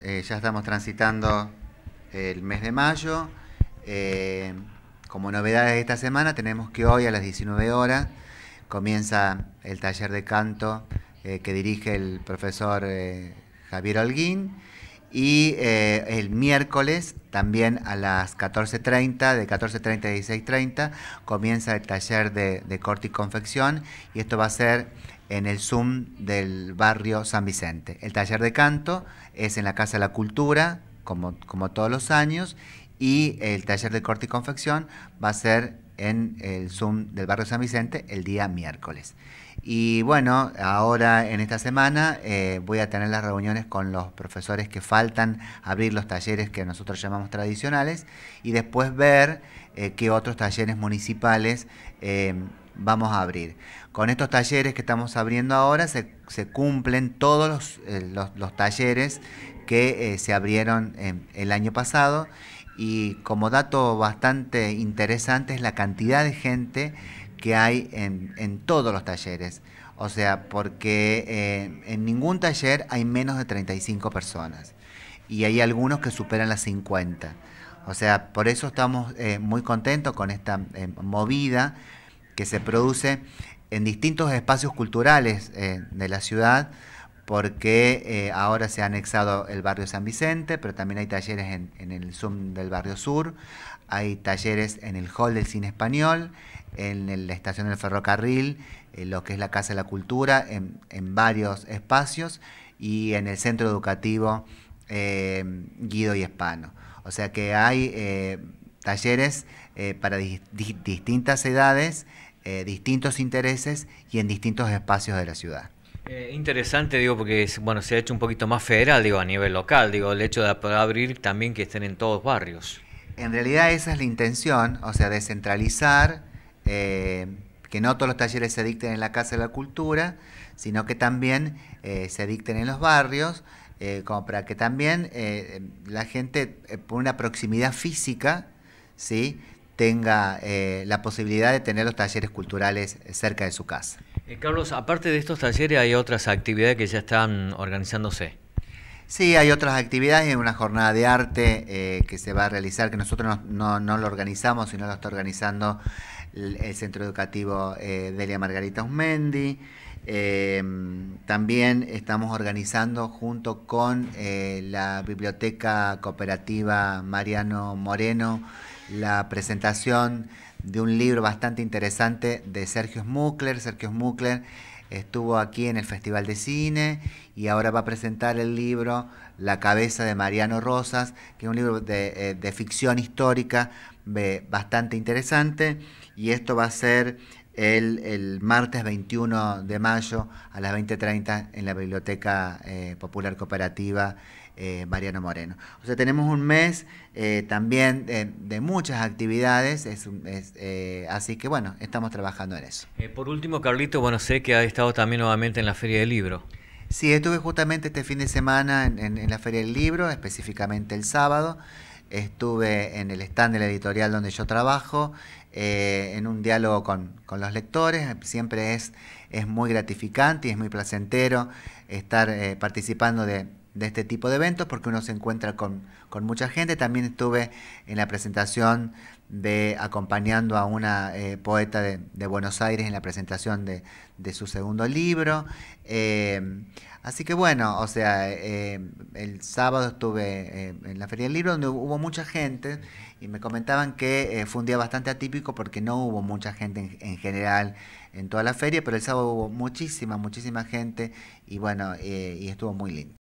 Eh, ya estamos transitando el mes de mayo. Eh, como novedades de esta semana tenemos que hoy a las 19 horas comienza el taller de canto eh, que dirige el profesor Javier Alguín. Y eh, el miércoles también a las 14.30, de 14.30 a 16.30, comienza el taller de, corte y confección y esto va a ser en el Zoom del barrio San Vicente. El taller de canto es en la Casa de la Cultura, como, como todos los años, y el taller de corte y confección va a ser en el Zoom del barrio San Vicente el día miércoles. Y bueno, ahora en esta semana eh, voy a tener las reuniones con los profesores que faltan abrir los talleres que nosotros llamamos tradicionales y después ver eh, qué otros talleres municipales eh, vamos a abrir. Con estos talleres que estamos abriendo ahora se, cumplen todos los talleres que se abrieron el año pasado y como dato bastante interesante es la cantidad de gente que hay en, todos los talleres. O sea, porque eh, en ningún taller hay menos de 35 personas y hay algunos que superan las 50. O sea, por eso estamos eh, muy contentos con esta eh, movida que se produce en distintos espacios culturales de la ciudad porque eh, ahora se ha anexado el barrio San Vicente, pero también hay talleres en, el Zoom del barrio Sur, hay talleres en el Hall del Cine Español, en la estación del ferrocarril, eh, lo que es la Casa de la Cultura, en, varios espacios y en el centro educativo eh, Guido y Hispano. O sea que hay talleres para distintas edades, distintos intereses y en distintos espacios de la ciudad. Eh, interesante, digo, porque bueno, se ha hecho un poquito más federal, digo, a nivel local, digo, el hecho de abrir también que estén en todos barrios. En realidad esa es la intención, o sea, descentralizar, eh, que no todos los talleres se dicten en la Casa de la Cultura, sino que también eh, se dicten en los barrios, como para que también la gente, por una proximidad física, ¿sí? tenga eh, la posibilidad de tener los talleres culturales cerca de su casa. Eh, Carlos, aparte de estos talleres hay otras actividades que ya están organizándose. Sí, hay otras actividades, hay una jornada de arte eh, que se va a realizar, que nosotros no, lo organizamos, sino lo está organizando el, Centro Educativo Delia Margarita Usmendi. también estamos organizando junto con la Biblioteca Cooperativa Mariano Moreno la presentación de un libro bastante interesante de Sergio Muckler Sergio Muckler estuvo aquí en el Festival de Cine y ahora va a presentar el libro La cabeza de Mariano Rosas, que es un libro de, eh, de ficción histórica eh, bastante interesante y esto va a ser el, el, martes 21 de mayo a las 20.30 en la Biblioteca eh, Popular Cooperativa eh, Mariano Moreno. O sea, tenemos un mes eh, también de, muchas actividades, así que bueno, estamos trabajando en eso. por último, Carlito, bueno, sé que ha estado también nuevamente en la Feria del Libro. Sí, estuve justamente este fin de semana en la Feria del Libro, específicamente el sábado estuve en el stand de la editorial donde yo trabajo, eh, en un diálogo con, los lectores. Siempre es, es muy gratificante y es muy placentero estar eh, participando de, de este tipo de eventos porque uno se encuentra con, con mucha gente. También estuve en la presentación de acompañando a una eh, poeta de, Buenos Aires en la presentación de, de su segundo libro. Eh, así que bueno, o sea, eh, el sábado estuve en la Feria del Libro donde hubo mucha gente y me comentaban que fue un día bastante atípico porque no hubo mucha gente en, en, general en toda la feria, pero el sábado hubo muchísima, muchísima gente y bueno, y estuvo muy lindo.